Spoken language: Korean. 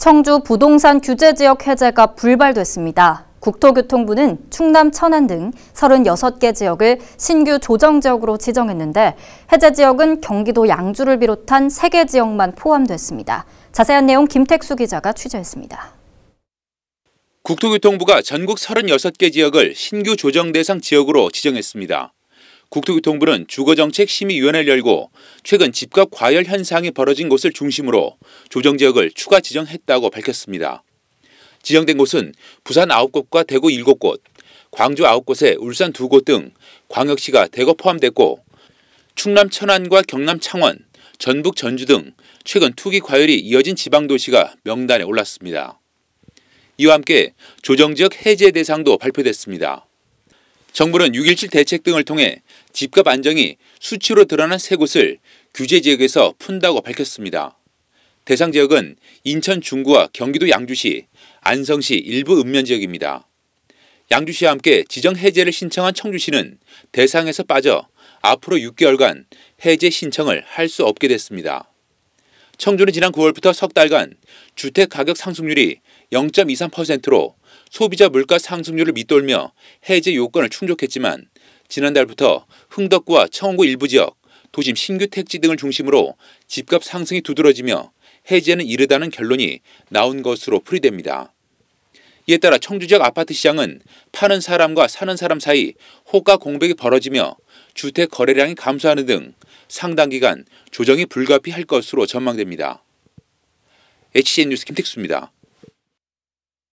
청주 부동산 규제 지역 해제가 불발됐습니다. 국토교통부는 충남 천안 등 36개 지역을 신규 조정지역으로 지정했는데 해제 지역은 경기도 양주를 비롯한 3개 지역만 포함됐습니다. 자세한 내용 김택수 기자가 취재했습니다. 국토교통부가 전국 36개 지역을 신규 조정 대상 지역으로 지정했습니다. 국토교통부는 주거정책심의위원회를 열고 최근 집값 과열 현상이 벌어진 곳을 중심으로 조정지역을 추가 지정했다고 밝혔습니다. 지정된 곳은 부산 9곳과 대구 7곳, 광주 9곳에 울산 2곳 등 광역시가 대거 포함됐고 충남 천안과 경남 창원, 전북 전주 등 최근 투기 과열이 이어진 지방 도시가 명단에 올랐습니다. 이와 함께 조정지역 해제 대상도 발표됐습니다. 정부는 6.17 대책 등을 통해 집값 안정이 수치로 드러난 세 곳을 규제 지역에서 푼다고 밝혔습니다. 대상 지역은 인천 중구와 경기도 양주시, 안성시 일부 읍면 지역입니다. 양주시와 함께 지정 해제를 신청한 청주시는 대상에서 빠져 앞으로 6개월간 해제 신청을 할 수 없게 됐습니다. 청주는 지난 9월부터 석 달간 주택 가격 상승률이 0.23%로 소비자 물가 상승률을 밑돌며 해제 요건을 충족했지만 지난달부터 흥덕구와 청원구 일부 지역, 도심 신규 택지 등을 중심으로 집값 상승이 두드러지며 해제는 이르다는 결론이 나온 것으로 풀이됩니다. 이에 따라 청주 지역 아파트 시장은 파는 사람과 사는 사람 사이 호가 공백이 벌어지며 주택 거래량이 감소하는 등 상당 기간 조정이 불가피할 것으로 전망됩니다. HCN 뉴스 김택수입니다.